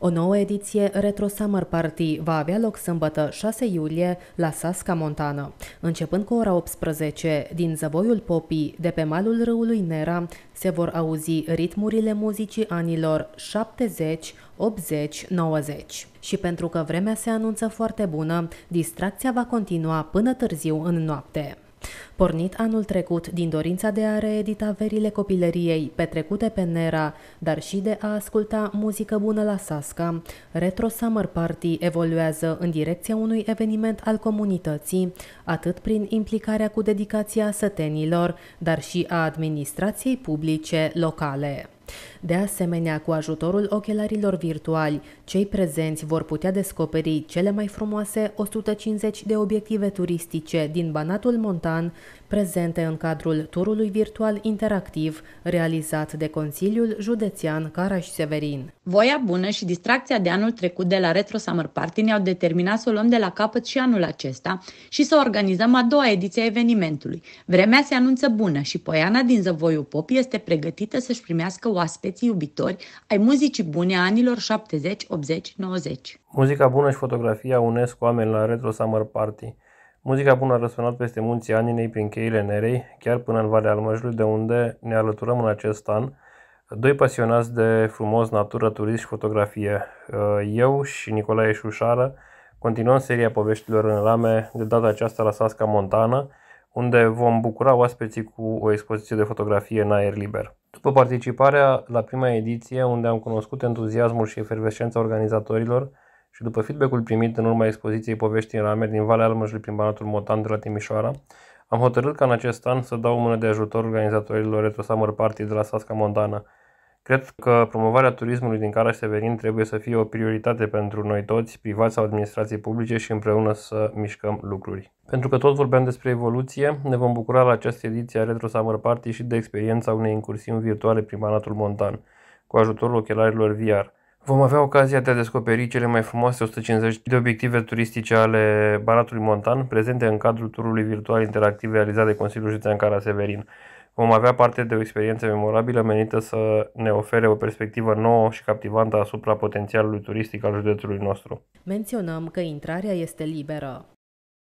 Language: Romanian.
O nouă ediție Retro Summer Party va avea loc sâmbătă 6 iulie la Sasca Montana, Începând cu ora 18, din Zăvoiul Popii, de pe malul râului Nera, se vor auzi ritmurile muzicii anilor 70, 80, 90. Și pentru că vremea se anunță foarte bună, distracția va continua până târziu în noapte. Pornit anul trecut din dorința de a reedita verile copilăriei petrecute pe Nera, dar și de a asculta muzică bună la Sasca, Retro Summer Party evoluează în direcția unui eveniment al comunității, atât prin implicarea cu dedicația sătenilor, dar și a administrației publice locale. De asemenea, cu ajutorul ochelarilor virtuali, cei prezenți vor putea descoperi cele mai frumoase 150 de obiective turistice din Banatul Montan, prezente în cadrul turului virtual interactiv realizat de Consiliul Județean Caraș-Severin. Voia bună și distracția de anul trecut de la Retro Summer Party ne-au determinat să o luăm de la capăt și anul acesta și să organizăm a doua ediție a evenimentului. Vremea se anunță bună și Poiana din Zăvoiu Pop este pregătită să-și primească oaspeți băieții iubitori ai muzicii bune a anilor 70, 80, 90. Muzica bună și fotografia unesc oameni la Retro Summer Party. Muzica bună a răsunat peste munții Aninei prin cheile Nerei, chiar până în Valea Almăjului, de unde ne alăturăm în acest an, doi pasionați de frumos, natură, turism și fotografie. Uh, eu și Nicolae Șușară continuăm seria poveștilor în rame, de data aceasta la Sasca Montana, unde vom bucura oaspeții cu o expoziție de fotografie în aer liber. După participarea la prima ediție, unde am cunoscut entuziasmul și efervescența organizatorilor și după feedback-ul primit în urma expoziției povești în rame din Valea Almășului prin Banatul Motan de la Timișoara, am hotărât ca în acest an să dau o mână de ajutor organizatorilor Retro Summer Party de la Sasca Montana – Cred că promovarea turismului din Caraș-Severin trebuie să fie o prioritate pentru noi toți, privați sau administrații publice și împreună să mișcăm lucruri. Pentru că tot vorbeam despre evoluție, ne vom bucura la această ediție a Retro Summer Party și de experiența unei incursiuni virtuale prin Banatul Montan, cu ajutorul ochelarilor VR. Vom avea ocazia de a descoperi cele mai frumoase 150 de obiective turistice ale Banatului Montan, prezente în cadrul turului virtual interactiv realizat de Consiliul Județean Cara Severin vom avea parte de o experiență memorabilă menită să ne ofere o perspectivă nouă și captivantă asupra potențialului turistic al județului nostru. Menționăm că intrarea este liberă.